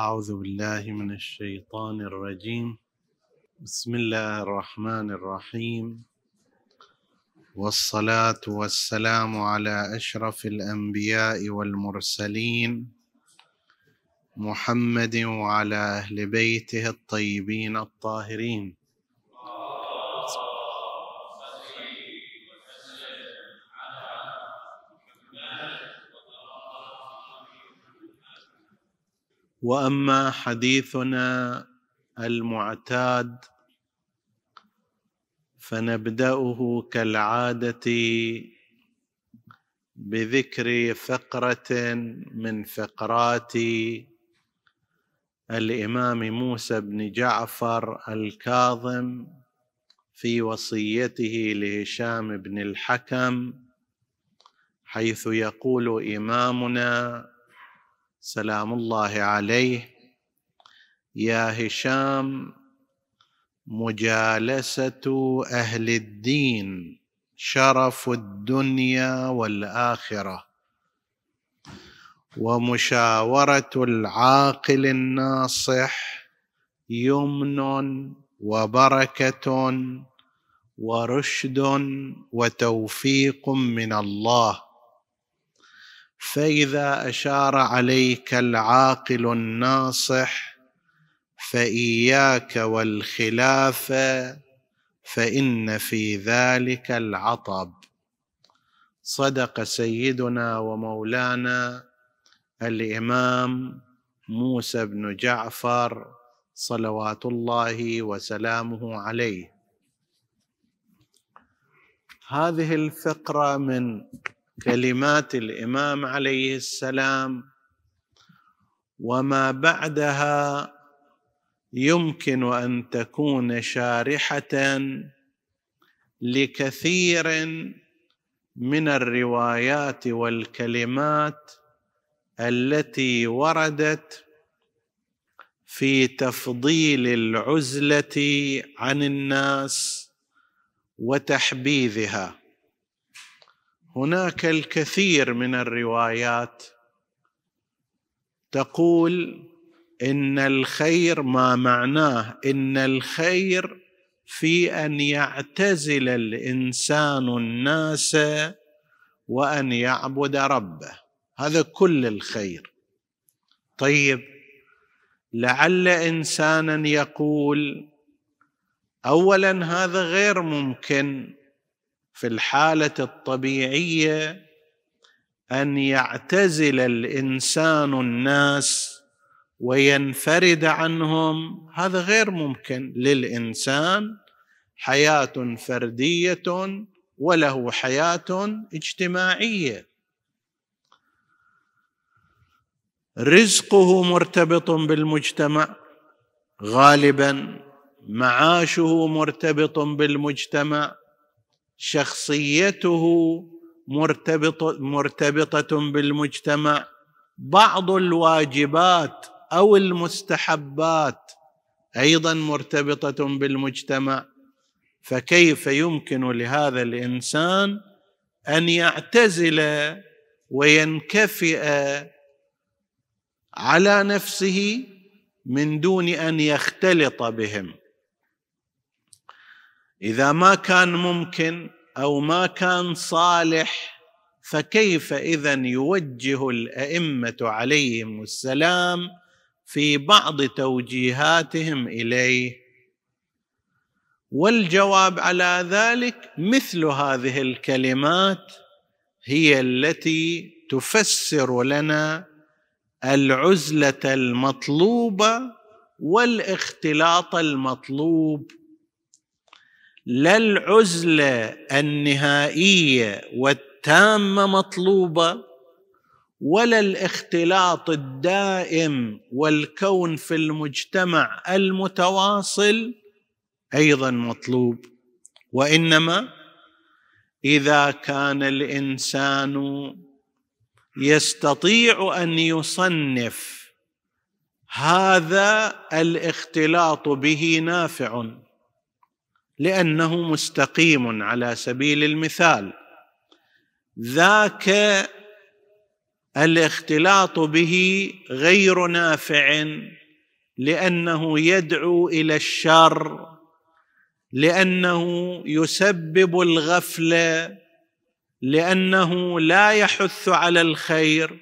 أعوذ بالله من الشيطان الرجيم بسم الله الرحمن الرحيم والصلاة والسلام على أشرف الأنبياء والمرسلين محمد وعلى أهل بيته الطيبين الطاهرين واما حديثنا المعتاد فنبداه كالعاده بذكر فقره من فقرات الامام موسى بن جعفر الكاظم في وصيته لهشام بن الحكم حيث يقول امامنا سلام الله عليه يا هشام مجالسه اهل الدين شرف الدنيا والاخره ومشاوره العاقل الناصح يمن وبركه ورشد وتوفيق من الله فاذا اشار عليك العاقل الناصح فاياك والخلافه فان في ذلك العطب صدق سيدنا ومولانا الامام موسى بن جعفر صلوات الله وسلامه عليه هذه الفقره من كلمات الامام عليه السلام وما بعدها يمكن ان تكون شارحه لكثير من الروايات والكلمات التي وردت في تفضيل العزله عن الناس وتحبيذها هناك الكثير من الروايات تقول ان الخير ما معناه ان الخير في ان يعتزل الانسان الناس وان يعبد ربه هذا كل الخير طيب لعل انسانا يقول اولا هذا غير ممكن في الحاله الطبيعيه ان يعتزل الانسان الناس وينفرد عنهم هذا غير ممكن للانسان حياه فرديه وله حياه اجتماعيه رزقه مرتبط بالمجتمع غالبا معاشه مرتبط بالمجتمع شخصيته مرتبطة, مرتبطة بالمجتمع بعض الواجبات أو المستحبات أيضا مرتبطة بالمجتمع فكيف يمكن لهذا الإنسان أن يعتزل وينكفئ على نفسه من دون ان يختلط بهم اذا ما كان ممكن او ما كان صالح فكيف اذا يوجه الائمه عليهم السلام في بعض توجيهاتهم اليه والجواب على ذلك مثل هذه الكلمات هي التي تفسر لنا العزله المطلوبه والاختلاط المطلوب لا العزله النهائيه والتامه مطلوبه ولا الاختلاط الدائم والكون في المجتمع المتواصل ايضا مطلوب وانما اذا كان الانسان يستطيع ان يصنف هذا الاختلاط به نافع لانه مستقيم على سبيل المثال ذاك الاختلاط به غير نافع لانه يدعو الى الشر لانه يسبب الغفله لانه لا يحث على الخير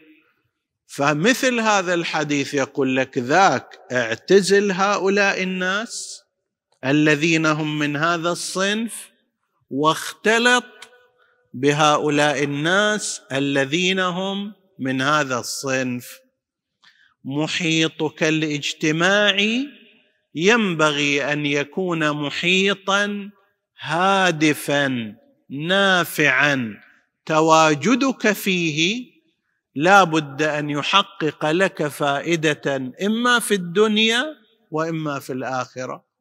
فمثل هذا الحديث يقول لك ذاك اعتزل هؤلاء الناس الذين هم من هذا الصنف واختلط بهؤلاء الناس الذين هم من هذا الصنف محيطك الاجتماعي ينبغي ان يكون محيطا هادفا نافعا تواجدك فيه لا بد ان يحقق لك فائده اما في الدنيا واما في الاخره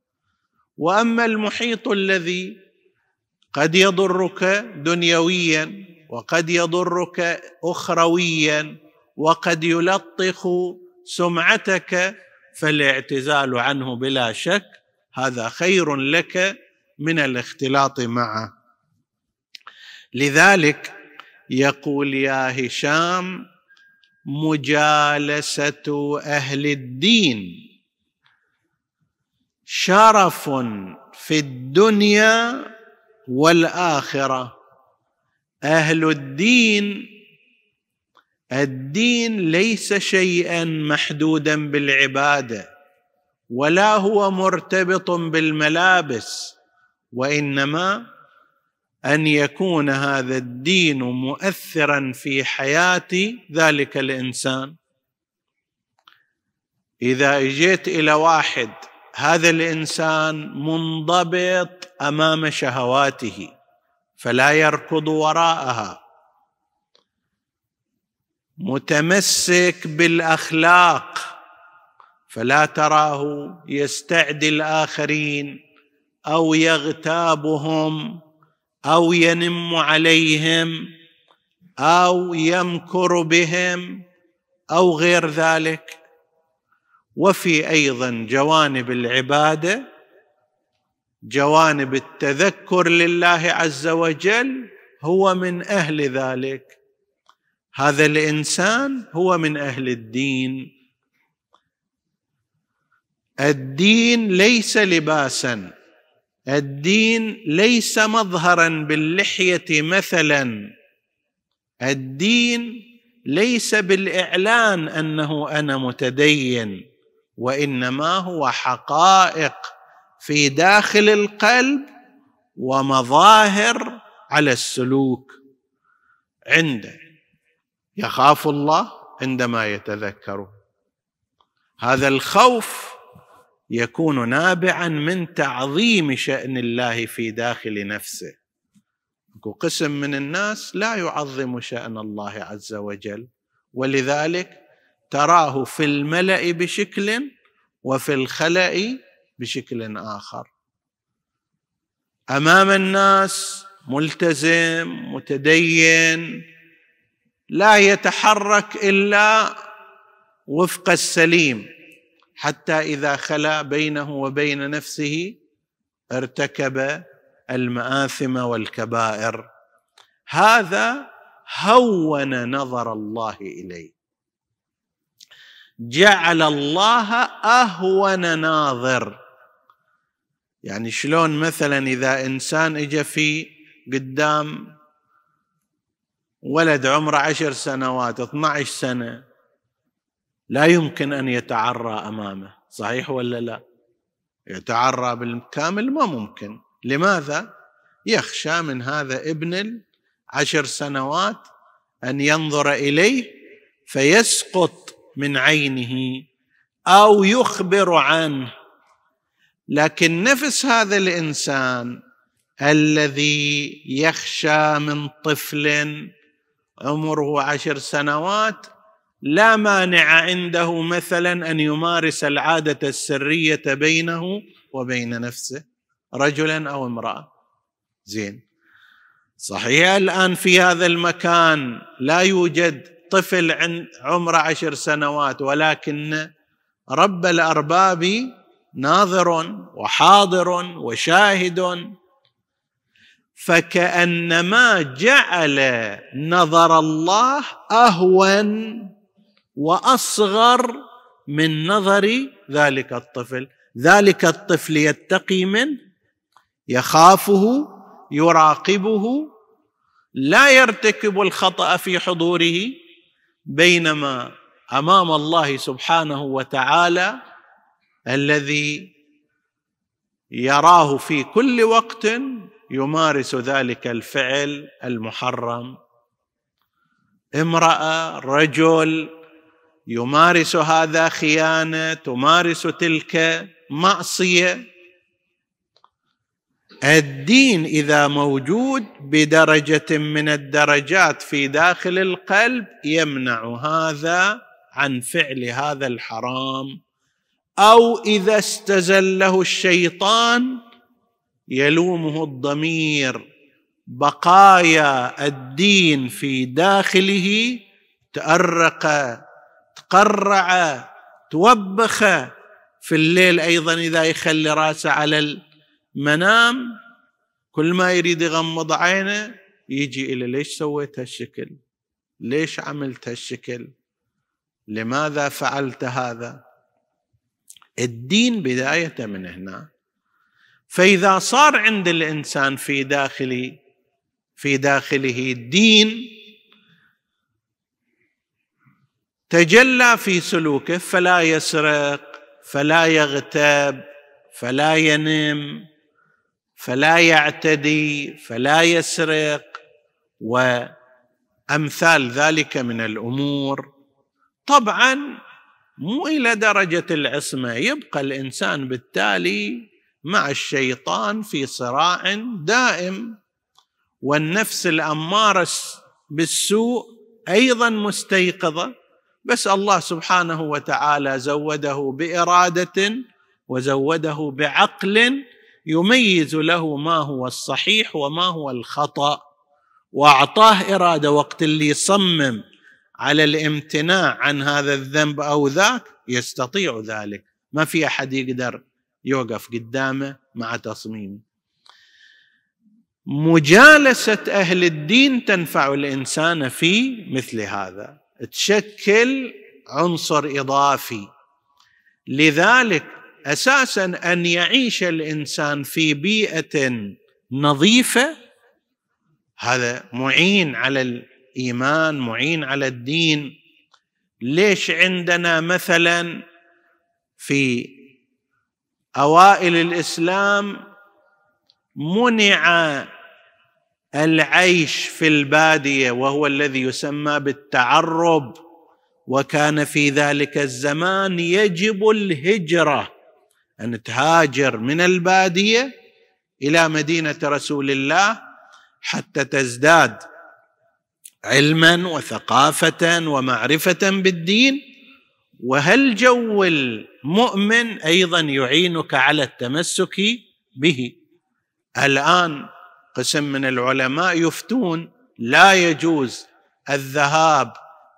واما المحيط الذي قد يضرك دنيويا وقد يضرك اخرويا وقد يلطخ سمعتك فالاعتزال عنه بلا شك هذا خير لك من الاختلاط معه لذلك يقول يا هشام مجالسه اهل الدين شرف في الدنيا والاخره اهل الدين الدين ليس شيئا محدودا بالعباده ولا هو مرتبط بالملابس وانما ان يكون هذا الدين مؤثرا في حياه ذلك الانسان اذا اجيت الى واحد هذا الانسان منضبط امام شهواته فلا يركض وراءها متمسك بالاخلاق فلا تراه يستعدي الاخرين او يغتابهم او ينم عليهم او يمكر بهم او غير ذلك وفي ايضا جوانب العباده جوانب التذكر لله عز وجل هو من اهل ذلك هذا الانسان هو من اهل الدين الدين ليس لباسا الدين ليس مظهرا باللحيه مثلا الدين ليس بالاعلان انه انا متدين وانما هو حقائق في داخل القلب ومظاهر على السلوك عنده يخاف الله عندما يتذكره هذا الخوف يكون نابعا من تعظيم شان الله في داخل نفسه قسم من الناس لا يعظم شان الله عز وجل ولذلك تراه في الملا بشكل وفي الخلا بشكل اخر امام الناس ملتزم متدين لا يتحرك الا وفق السليم حتى اذا خلا بينه وبين نفسه ارتكب المآثم والكبائر هذا هون نظر الله إليه جعل الله اهون ناظر يعني شلون مثلا اذا انسان اجى في قدام ولد عمره عشر سنوات 12 سنه لا يمكن ان يتعرى امامه صحيح ولا لا يتعرى بالكامل ما ممكن لماذا يخشى من هذا ابن العشر سنوات ان ينظر اليه فيسقط من عينه او يخبر عنه لكن نفس هذا الانسان الذي يخشى من طفل عمره عشر سنوات لا مانع عنده مثلا ان يمارس العاده السريه بينه وبين نفسه رجلا او امراه زين صحيح الان في هذا المكان لا يوجد طفل عند عمره عشر سنوات ولكن رب الارباب ناظر وحاضر وشاهد فكانما جعل نظر الله اهون واصغر من نظر ذلك الطفل ذلك الطفل يتقي منه يخافه يراقبه لا يرتكب الخطا في حضوره بينما امام الله سبحانه وتعالى الذي يراه في كل وقت يمارس ذلك الفعل المحرم امراه رجل يمارس هذا خيانه تمارس تلك معصيه الدين اذا موجود بدرجه من الدرجات في داخل القلب يمنع هذا عن فعل هذا الحرام او اذا استزله الشيطان يلومه الضمير بقايا الدين في داخله تأرق تقرع توبخ في الليل ايضا اذا يخلي راسه على منام كل ما يريد يغمض عينه يجي إلى ليش سويت هالشكل ليش عملت هالشكل لماذا فعلت هذا الدين بداية من هنا فإذا صار عند الإنسان في داخله في داخله دين تجلى في سلوكه فلا يسرق فلا يغتاب فلا ينم فلا يعتدي فلا يسرق وامثال ذلك من الامور طبعا مو الى درجه العصمه يبقى الانسان بالتالي مع الشيطان في صراع دائم والنفس الاماره بالسوء ايضا مستيقظه بس الله سبحانه وتعالى زوده باراده وزوده بعقل يميز له ما هو الصحيح وما هو الخطأ واعطاه اراده وقت اللي يصمم على الامتناع عن هذا الذنب او ذاك يستطيع ذلك ما في احد يقدر يوقف قدامه مع تصميمه مجالسه اهل الدين تنفع الانسان في مثل هذا تشكل عنصر اضافي لذلك اساسا ان يعيش الانسان في بيئه نظيفه هذا معين على الايمان معين على الدين ليش عندنا مثلا في اوائل الاسلام منع العيش في الباديه وهو الذي يسمى بالتعرب وكان في ذلك الزمان يجب الهجره ان تهاجر من الباديه الى مدينه رسول الله حتى تزداد علما وثقافه ومعرفه بالدين وهل جو المؤمن ايضا يعينك على التمسك به الان قسم من العلماء يفتون لا يجوز الذهاب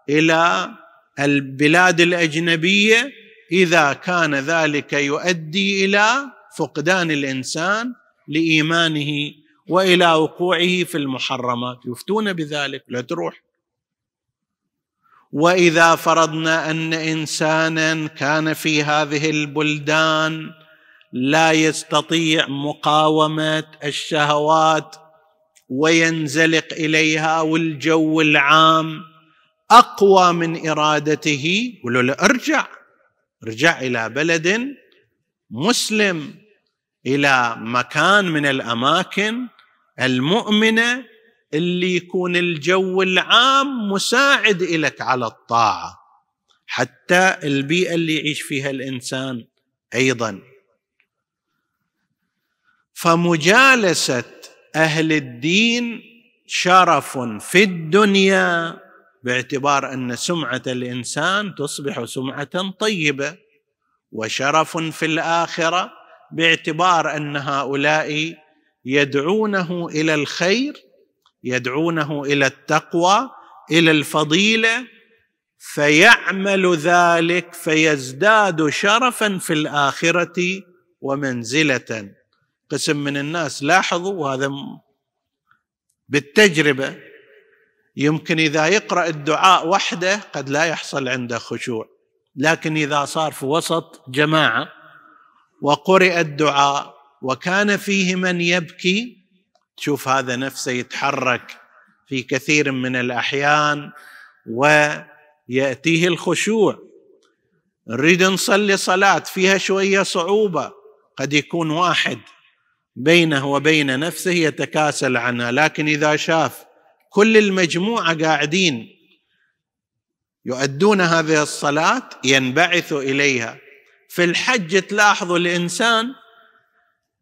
الى البلاد الاجنبيه اذا كان ذلك يؤدي الى فقدان الانسان لايمانه والى وقوعه في المحرمات يفتون بذلك لا تروح واذا فرضنا ان انسانا كان في هذه البلدان لا يستطيع مقاومه الشهوات وينزلق اليها والجو العام اقوى من ارادته ولو ارجع رجع الى بلد مسلم الى مكان من الاماكن المؤمنه اللي يكون الجو العام مساعد لك على الطاعه حتى البيئه اللي يعيش فيها الانسان ايضا فمجالسه اهل الدين شرف في الدنيا باعتبار ان سمعه الانسان تصبح سمعه طيبه وشرف في الاخره باعتبار ان هؤلاء يدعونه الى الخير يدعونه الى التقوى الى الفضيله فيعمل ذلك فيزداد شرفا في الاخره ومنزله قسم من الناس لاحظوا هذا بالتجربه يمكن اذا يقرا الدعاء وحده قد لا يحصل عنده خشوع لكن اذا صار في وسط جماعه وقرئ الدعاء وكان فيه من يبكي تشوف هذا نفسه يتحرك في كثير من الاحيان وياتيه الخشوع نريد نصلي صلاه فيها شويه صعوبه قد يكون واحد بينه وبين نفسه يتكاسل عنها لكن اذا شاف كل المجموعه قاعدين يؤدون هذه الصلاه ينبعث اليها في الحج تلاحظوا الانسان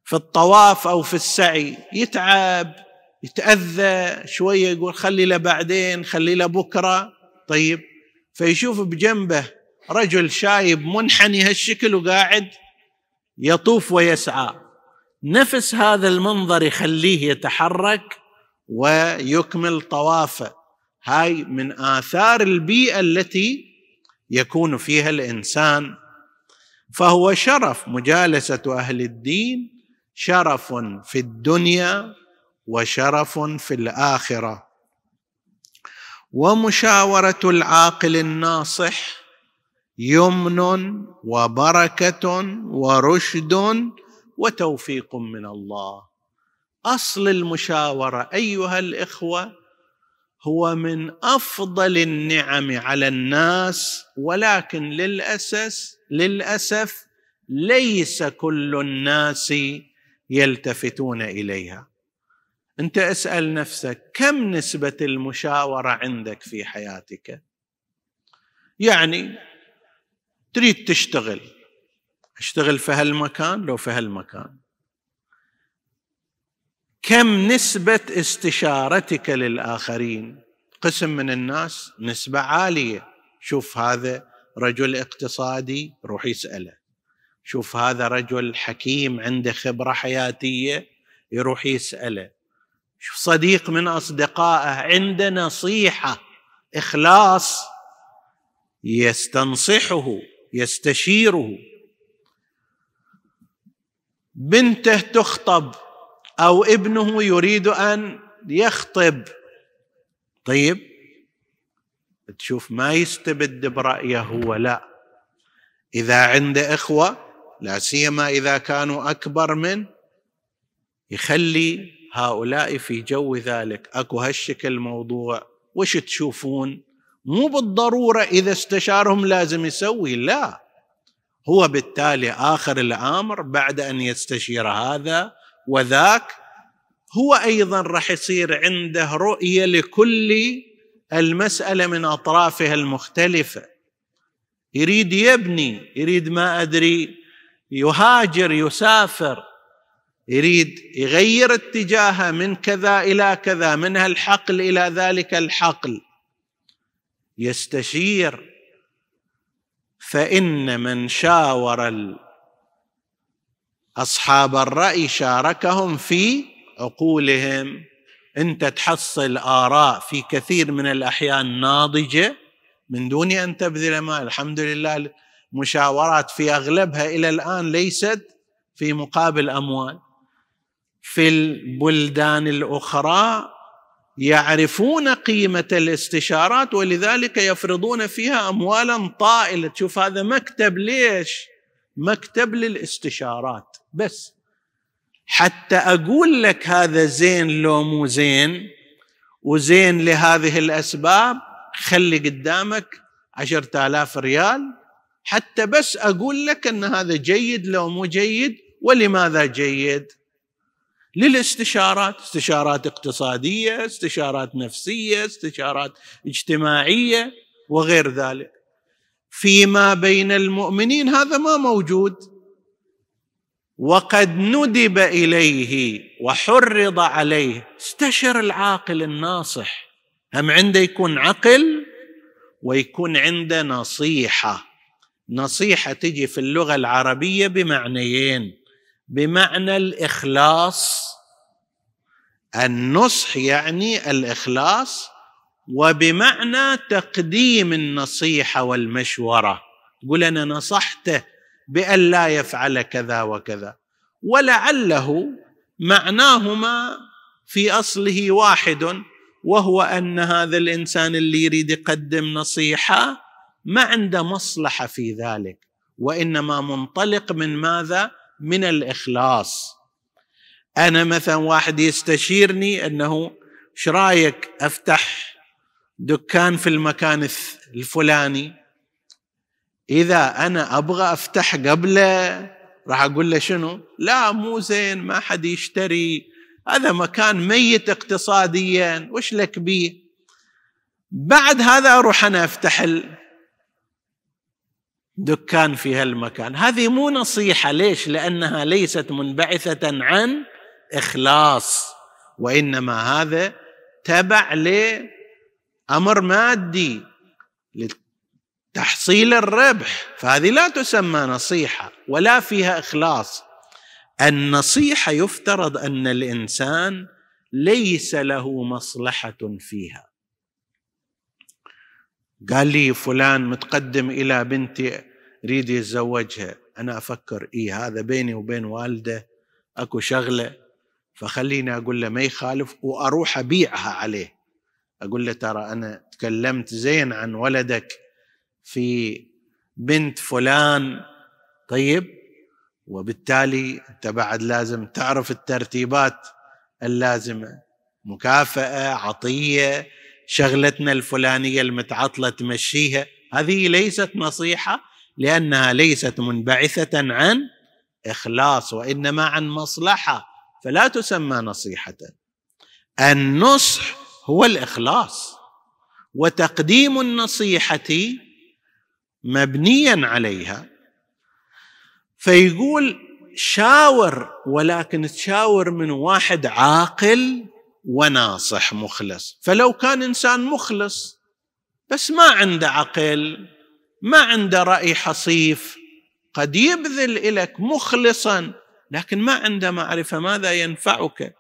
في الطواف او في السعي يتعب يتاذى شويه يقول خلي له بعدين خلي له بكره طيب فيشوف بجنبه رجل شايب منحني هالشكل وقاعد يطوف ويسعى نفس هذا المنظر يخليه يتحرك ويكمل طوافه هاي من آثار البيئة التي يكون فيها الإنسان فهو شرف مجالسة أهل الدين شرف في الدنيا وشرف في الآخرة ومشاورة العاقل الناصح يمن وبركه ورشد وتوفيق من الله اصل المشاوره ايها الاخوه هو من افضل النعم على الناس ولكن للاسف للاسف ليس كل الناس يلتفتون اليها انت اسال نفسك كم نسبه المشاوره عندك في حياتك يعني تريد تشتغل اشتغل في هالمكان لو في هالمكان كم نسبة استشارتك للآخرين قسم من الناس نسبة عالية شوف هذا رجل اقتصادي روح يسأله شوف هذا رجل حكيم عنده خبرة حياتية يروح يسأله شوف صديق من أصدقائه عنده نصيحة إخلاص يستنصحه يستشيره بنته تخطب او ابنه يريد ان يخطب طيب تشوف ما يستبد برايه هو لا اذا عنده اخوه لا سيما اذا كانوا اكبر من يخلي هؤلاء في جو ذلك اكو هالشكل موضوع وش تشوفون مو بالضروره اذا استشارهم لازم يسوي لا هو بالتالي اخر الامر بعد ان يستشير هذا وذاك هو ايضا راح يصير عنده رؤيه لكل المساله من اطرافها المختلفه يريد يبني يريد ما ادري يهاجر يسافر يريد يغير اتجاهه من كذا الى كذا من الحقل الى ذلك الحقل يستشير فان من شاور اصحاب الراي شاركهم في عقولهم انت تحصل اراء في كثير من الاحيان ناضجه من دون ان تبذل ما الحمد لله المشاورات في اغلبها الى الان ليست في مقابل اموال في البلدان الاخرى يعرفون قيمه الاستشارات ولذلك يفرضون فيها اموالا طائله تشوف هذا مكتب ليش مكتب للاستشارات بس حتى اقول لك هذا زين لو مو زين وزين لهذه الاسباب خلي قدامك عشرة آلاف ريال حتى بس أقول لك أن هذا جيد لو مو جيد ولماذا جيد للاستشارات استشارات اقتصادية استشارات نفسية استشارات اجتماعية وغير ذلك فيما بين المؤمنين هذا ما موجود وقد ندب اليه وحرض عليه استشر العاقل الناصح هم عنده يكون عقل ويكون عنده نصيحه نصيحه تجي في اللغه العربيه بمعنيين بمعنى الاخلاص النصح يعني الاخلاص وبمعنى تقديم النصيحه والمشوره تقول انا نصحته بأن لا يفعل كذا وكذا ولعله معناهما في أصله واحد وهو أن هذا الإنسان اللي يريد يقدم نصيحة ما عنده مصلحة في ذلك وإنما منطلق من ماذا؟ من الإخلاص أنا مثلا واحد يستشيرني أنه ايش رايك افتح دكان في المكان الفلاني اذا انا ابغى افتح قبله راح اقول له شنو لا مو زين ما حد يشتري هذا مكان ميت اقتصاديا وش لك بيه بعد هذا اروح انا افتح دكان في هالمكان هذه مو نصيحه ليش لانها ليست منبعثه عن اخلاص وانما هذا تبع لامر مادي تحصيل الربح فهذه لا تسمى نصيحه ولا فيها اخلاص النصيحه يفترض ان الانسان ليس له مصلحه فيها قال لي فلان متقدم الى بنتي يريد يتزوجها انا افكر إيه هذا بيني وبين والده اكو شغله فخليني اقول له ما يخالف واروح ابيعها عليه اقول له ترى انا تكلمت زين عن ولدك في بنت فلان طيب وبالتالي انت بعد لازم تعرف الترتيبات اللازمه مكافاه عطيه شغلتنا الفلانيه المتعطله تمشيها هذه ليست نصيحه لانها ليست منبعثه عن اخلاص وانما عن مصلحه فلا تسمى نصيحه النصح هو الاخلاص وتقديم النصيحه مبنيا عليها فيقول شاور ولكن تشاور من واحد عاقل وناصح مخلص فلو كان انسان مخلص بس ما عنده عقل ما عنده راي حصيف قد يبذل اليك مخلصا لكن ما عنده معرفه ماذا ينفعك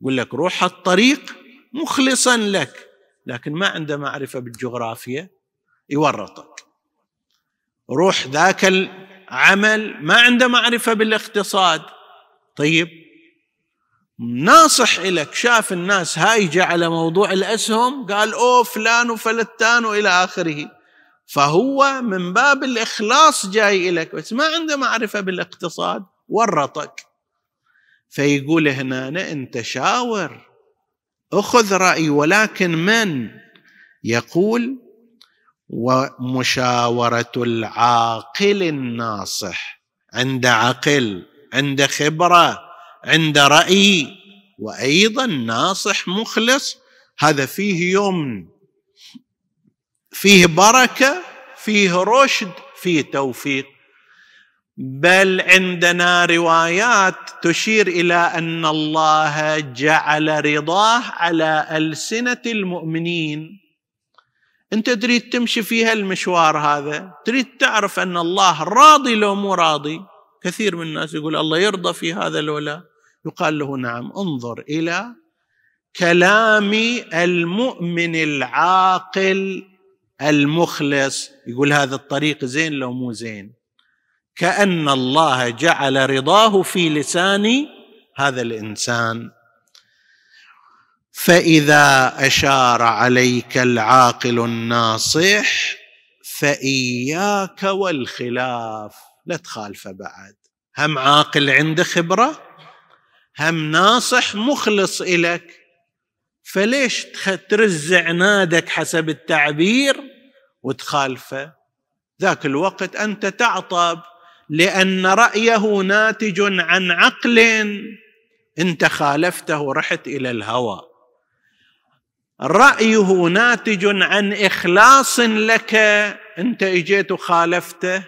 يقول لك روح الطريق مخلصا لك لكن ما عنده معرفه بالجغرافيا يورطك روح ذاك العمل ما عنده معرفة بالاقتصاد طيب ناصح إلك شاف الناس هايجة على موضوع الأسهم قال أوه فلان وفلتان وإلى آخره فهو من باب الإخلاص جاي إلك بس ما عنده معرفة بالاقتصاد ورطك فيقول هنا أنت شاور أخذ رأي ولكن من يقول ومشاورة العاقل الناصح عند عقل عند خبرة عند رأي وأيضا ناصح مخلص هذا فيه يمن فيه بركة فيه رشد فيه توفيق بل عندنا روايات تشير الى ان الله جعل رضاه على السنه المؤمنين انت تريد تمشي في هالمشوار هذا تريد تعرف ان الله راضي لو مو راضي كثير من الناس يقول الله يرضى في هذا لو لا يقال له نعم انظر الى كلام المؤمن العاقل المخلص يقول هذا الطريق زين لو مو زين كان الله جعل رضاه في لسان هذا الانسان فاذا اشار عليك العاقل الناصح فاياك والخلاف لا تخالفه بعد هم عاقل عنده خبره هم ناصح مخلص الك فليش ترزع نادك حسب التعبير وتخالفه ذاك الوقت انت تعطب لان رايه ناتج عن عقل انت خالفته ورحت الى الهوى رايه ناتج عن اخلاص لك انت اجيت وخالفته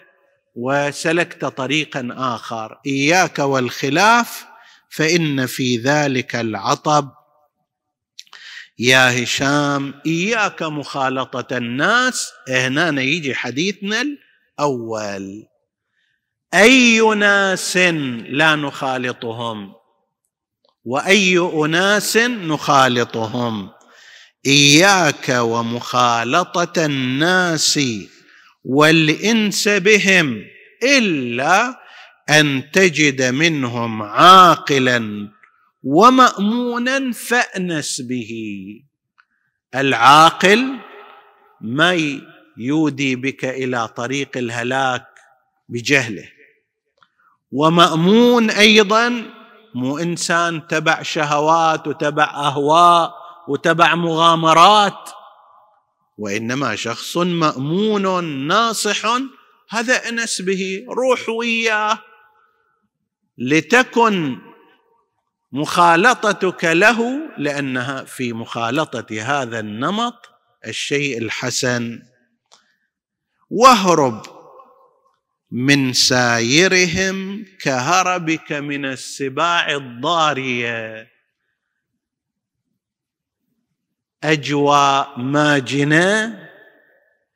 وسلكت طريقا اخر اياك والخلاف فان في ذلك العطب يا هشام اياك مخالطه الناس هنا يجي حديثنا الاول اي ناس لا نخالطهم واي اناس نخالطهم اياك ومخالطه الناس والانس بهم الا ان تجد منهم عاقلا ومامونا فانس به العاقل ما يودي بك الى طريق الهلاك بجهله ومامون ايضا مو انسان تبع شهوات وتبع اهواء وتبع مغامرات وانما شخص مامون ناصح هذا انس به روح وياه لتكن مخالطتك له لانها في مخالطه هذا النمط الشيء الحسن واهرب من سايرهم كهربك من السباع الضاريه اجواء ماجنه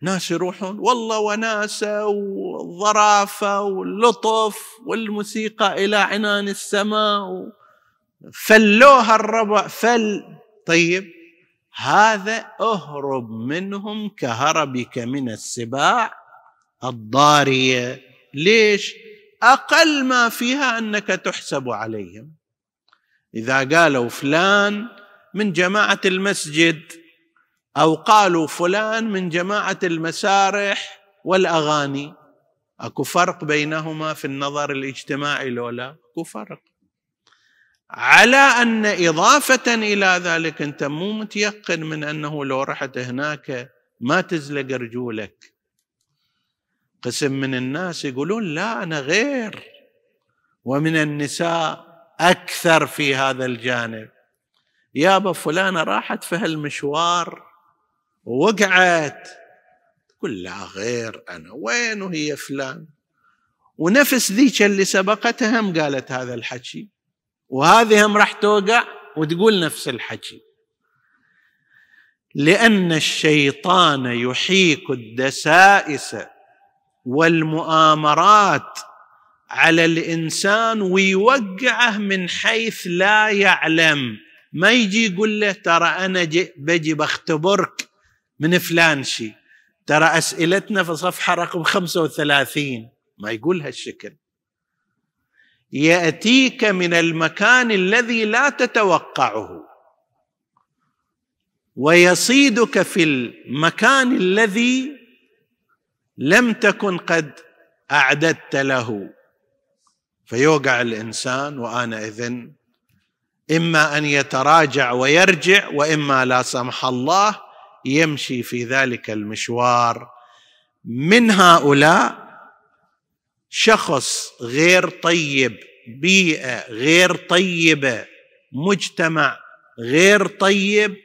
ناس يروحون والله وناسه والظرافه واللطف والموسيقى الى عنان السماء فلوها الربع فل طيب هذا اهرب منهم كهربك من السباع الضاريه ليش اقل ما فيها انك تحسب عليهم اذا قالوا فلان من جماعه المسجد او قالوا فلان من جماعه المسارح والاغاني اكو فرق بينهما في النظر الاجتماعي لولا اكو فرق على ان اضافه الى ذلك انت مو متيقن من انه لو رحت هناك ما تزلق رجولك قسم من الناس يقولون لا انا غير ومن النساء اكثر في هذا الجانب يابا فلانة راحت في هالمشوار ووقعت تقول لا غير أنا وين وهي فلان ونفس ذيك اللي سبقتها هم قالت هذا الحكي وهذه هم راح توقع وتقول نفس الحكي لأن الشيطان يحيك الدسائس والمؤامرات على الإنسان ويوقعه من حيث لا يعلم ما يجي يقول له ترى أنا بجي بختبرك من فلان شيء ترى أسئلتنا في صفحة رقم 35 ما يقول هالشكل يأتيك من المكان الذي لا تتوقعه ويصيدك في المكان الذي لم تكن قد أعددت له فيوقع الإنسان وأنا إذن اما ان يتراجع ويرجع واما لا سمح الله يمشي في ذلك المشوار من هؤلاء شخص غير طيب بيئه غير طيبه مجتمع غير طيب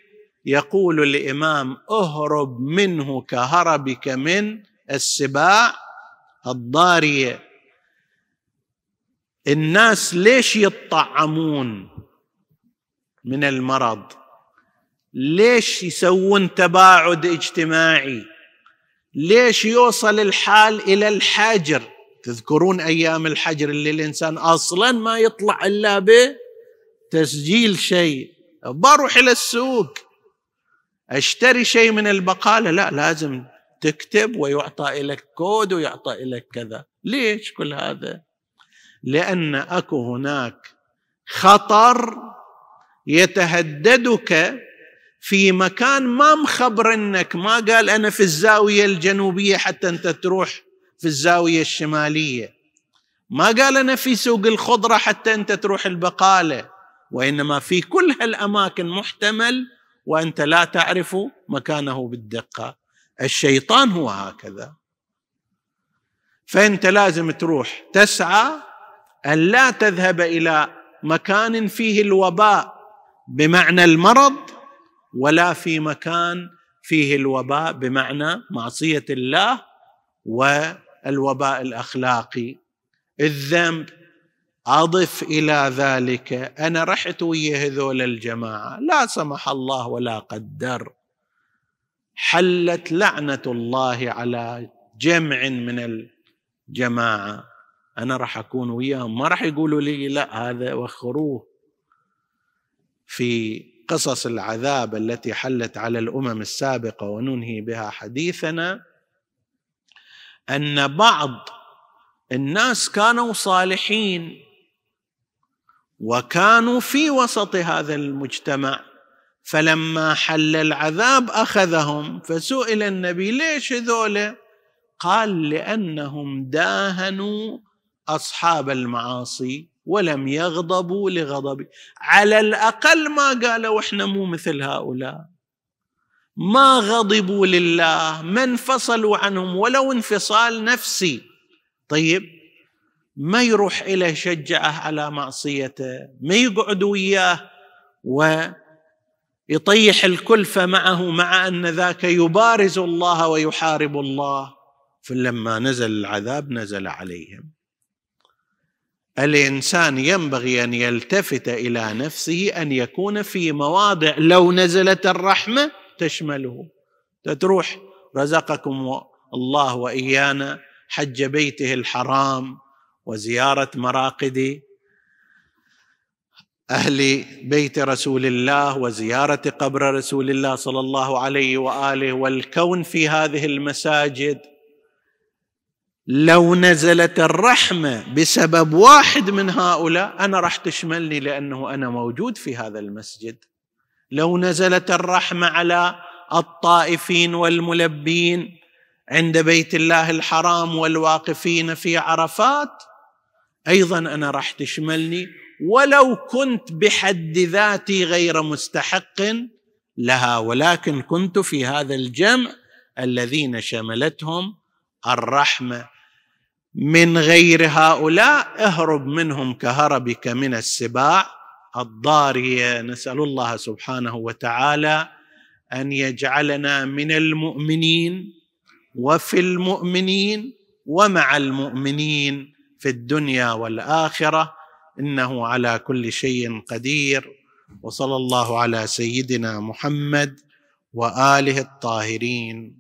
يقول الامام اهرب منه كهربك من السباع الضاريه الناس ليش يطعمون من المرض ليش يسوون تباعد اجتماعي ليش يوصل الحال الى الحجر تذكرون ايام الحجر اللي الانسان اصلا ما يطلع الا بتسجيل شيء بروح الى السوق اشتري شيء من البقاله لا لازم تكتب ويعطى لك كود ويعطى لك كذا ليش كل هذا لان اكو هناك خطر يتهددك في مكان ما مخبر انك ما قال انا في الزاويه الجنوبيه حتى انت تروح في الزاويه الشماليه ما قال انا في سوق الخضره حتى انت تروح البقاله وانما في كل هالاماكن محتمل وانت لا تعرف مكانه بالدقه الشيطان هو هكذا فانت لازم تروح تسعى ان لا تذهب الى مكان فيه الوباء بمعنى المرض ولا في مكان فيه الوباء بمعنى معصيه الله والوباء الاخلاقي الذنب اضف الى ذلك انا رحت ويا هذول الجماعه لا سمح الله ولا قدر حلت لعنه الله على جمع من الجماعه انا راح اكون وياهم ما راح يقولوا لي لا هذا وخروه في قصص العذاب التي حلت على الامم السابقه وننهي بها حديثنا ان بعض الناس كانوا صالحين وكانوا في وسط هذا المجتمع فلما حل العذاب اخذهم فسئل النبي ليش ذولا قال لانهم داهنوا اصحاب المعاصي ولم يغضبوا لغضبي على الاقل ما قالوا احنا مو مثل هؤلاء ما غضبوا لله ما انفصلوا عنهم ولو انفصال نفسي طيب ما يروح إلى شجعه على معصيته ما يقعد وياه ويطيح الكلفة معه مع أن ذاك يبارز الله ويحارب الله فلما نزل العذاب نزل عليهم الانسان ينبغي ان يلتفت الى نفسه ان يكون في مواضع لو نزلت الرحمه تشمله تروح رزقكم الله وايانا حج بيته الحرام وزياره مراقد اهل بيت رسول الله وزياره قبر رسول الله صلى الله عليه واله والكون في هذه المساجد لو نزلت الرحمه بسبب واحد من هؤلاء انا راح تشملني لانه انا موجود في هذا المسجد لو نزلت الرحمه على الطائفين والملبين عند بيت الله الحرام والواقفين في عرفات ايضا انا راح تشملني ولو كنت بحد ذاتي غير مستحق لها ولكن كنت في هذا الجمع الذين شملتهم الرحمه من غير هؤلاء اهرب منهم كهربك من السباع الضاريه نسال الله سبحانه وتعالى ان يجعلنا من المؤمنين وفي المؤمنين ومع المؤمنين في الدنيا والاخره انه على كل شيء قدير وصلى الله على سيدنا محمد واله الطاهرين